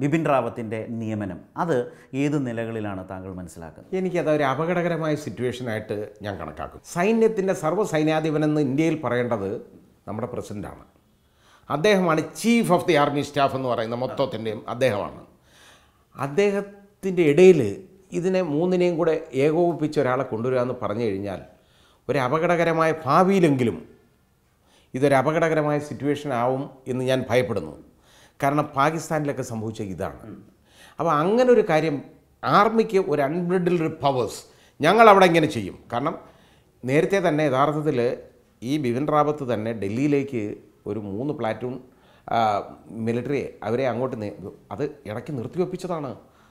ബിപിൻ റാവത്തിൻ്റെ നിയമനം അത് ഏത് നിലകളിലാണ് താങ്കൾ മനസ്സിലാക്കുന്നത് എനിക്കത് ഒരു അപകടകരമായ സിറ്റുവേഷനായിട്ട് ഞാൻ കണക്കാക്കും സൈന്യത്തിൻ്റെ സർവ്വ സൈന്യാധിപനെന്ന് ഇന്ത്യയിൽ പറയേണ്ടത് നമ്മുടെ പ്രസിഡൻ്റാണ് അദ്ദേഹമാണ് chief of the army staff എന്ന് പറയുന്ന മൊത്തത്തിൻ്റെയും അദ്ദേഹമാണ് അദ്ദേഹത്തിൻ്റെ ഇടയിൽ ഇതിനെ മൂന്നിനെയും കൂടെ ഏകോപിപ്പിച്ച് ഒരാളെ കൊണ്ടുവരിക എന്ന് പറഞ്ഞു കഴിഞ്ഞാൽ ഒരു അപകടകരമായ ഭാവിയിലെങ്കിലും ഇതൊരു അപകടകരമായ സിറ്റുവേഷൻ ആവും എന്ന് ഞാൻ ഭയപ്പെടുന്നു കാരണം പാകിസ്ഥാനിലൊക്കെ സംഭവിച്ച ഇതാണ് അപ്പോൾ അങ്ങനെ ഒരു കാര്യം ആർമിക്ക് ഒരു അൺബ്രിഡിൽഡ് പവേഴ്സ് ഞങ്ങൾ അവിടെ ഇങ്ങനെ ചെയ്യും കാരണം നേരത്തെ തന്നെ യഥാർത്ഥത്തിൽ ഈ ബിപിൻ റാവത്ത് തന്നെ ഡൽഹിയിലേക്ക് ഒരു മൂന്ന് പ്ലാറ്റൂൺ മിലിറ്ററിയെ അവരെ അങ്ങോട്ട് അത് ഇടയ്ക്ക് നിർത്തിവെപ്പിച്ചതാണ്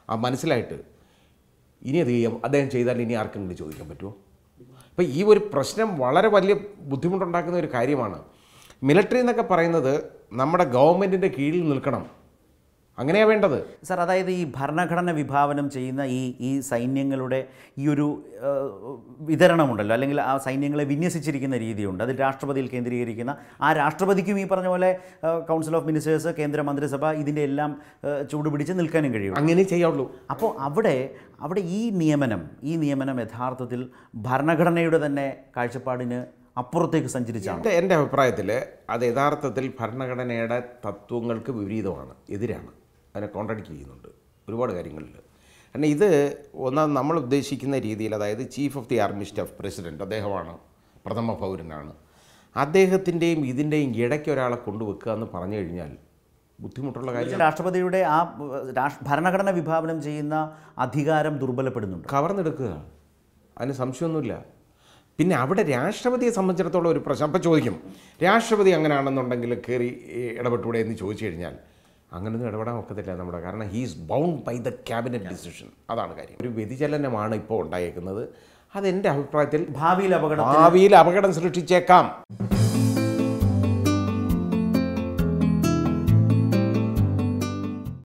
ആ മനസ്സിലായിട്ട് ഇനി അത് ചെയ്യാം അദ്ദേഹം ചെയ്താൽ ഇനി ആർക്കെങ്കിലും ചോദിക്കാൻ പറ്റുമോ അപ്പോൾ ഈ ഒരു പ്രശ്നം വളരെ വലിയ ബുദ്ധിമുട്ടുണ്ടാക്കുന്ന ഒരു കാര്യമാണ് മിലിറ്ററി എന്നൊക്കെ പറയുന്നത് നമ്മുടെ ഗവൺമെൻറ്റിൻ്റെ കീഴിൽ നിൽക്കണം അങ്ങനെയാണ് വേണ്ടത് സർ അതായത് ഈ ഭരണഘടന വിഭാവനം ചെയ്യുന്ന ഈ ഈ സൈന്യങ്ങളുടെ ഈ ഒരു വിതരണമുണ്ടല്ലോ അല്ലെങ്കിൽ ആ സൈന്യങ്ങളെ വിന്യസിച്ചിരിക്കുന്ന രീതിയുണ്ട് അതിൽ രാഷ്ട്രപതിയിൽ കേന്ദ്രീകരിക്കുന്ന ആ രാഷ്ട്രപതിക്കും ഈ പറഞ്ഞ പോലെ കൗൺസിൽ ഓഫ് മിനിസ്റ്റേഴ്സ് കേന്ദ്ര മന്ത്രിസഭ ഇതിൻ്റെ എല്ലാം ചൂടുപിടിച്ച് നിൽക്കാനും കഴിയും അങ്ങനെ ചെയ്യാവുള്ളൂ അപ്പോൾ അവിടെ അവിടെ ഈ നിയമനം ഈ നിയമനം യഥാർത്ഥത്തിൽ ഭരണഘടനയുടെ തന്നെ കാഴ്ചപ്പാടിന് അപ്പുറത്തേക്ക് സഞ്ചരിച്ചാണ് എൻ്റെ അഭിപ്രായത്തിൽ അത് യഥാർത്ഥത്തിൽ ഭരണഘടനയുടെ തത്വങ്ങൾക്ക് വിപരീതമാണ് എതിരാണ് അതിനെ കോൺട്രഡിക്റ്റ് ചെയ്യുന്നുണ്ട് ഒരുപാട് കാര്യങ്ങളിൽ കാരണം ഇത് ഒന്നാം നമ്മൾ ഉദ്ദേശിക്കുന്ന രീതിയിൽ അതായത് chief of the army staff president അദ്ദേഹമാണ് പ്രഥമ പൗരനാണ് അദ്ദേഹത്തിൻ്റെയും ഇതിൻ്റെയും ഇടയ്ക്ക് ഒരാളെ കൊണ്ടുവെക്കുക എന്ന് പറഞ്ഞു കഴിഞ്ഞാൽ ബുദ്ധിമുട്ടുള്ള കാര്യം രാഷ്ട്രപതിയുടെ ആ ഭരണഘടന വിഭാവനം ചെയ്യുന്ന അധികാരം ദുർബലപ്പെടുന്നുണ്ട് കവർന്നെടുക്കുക അതിന് സംശയമൊന്നുമില്ല പിന്നെ അവിടെ രാഷ്ട്രപതിയെ സംബന്ധിച്ചിടത്തോളം ഒരു പ്രശ്നം അപ്പം ചോദിക്കും രാഷ്ട്രപതി അങ്ങനെയാണെന്നുണ്ടെങ്കിൽ കയറി ഇടപെട്ടൂടെ എന്ന് ചോദിച്ചു കഴിഞ്ഞാൽ അങ്ങനൊന്നും ഇടപെടാൻ ഒക്കത്തില്ല നമ്മുടെ കാരണം he is bound by the cabinet decision അതാണ് കാര്യം ഒരു വ്യതിചലനമാണ് ഇപ്പോൾ ഉണ്ടായേക്കുന്നത് അതെൻ്റെ അഭിപ്രായത്തിൽ ഭാവിയിൽ അപകടം ഭാവിയിൽ അപകടം സൃഷ്ടിച്ചേക്കാം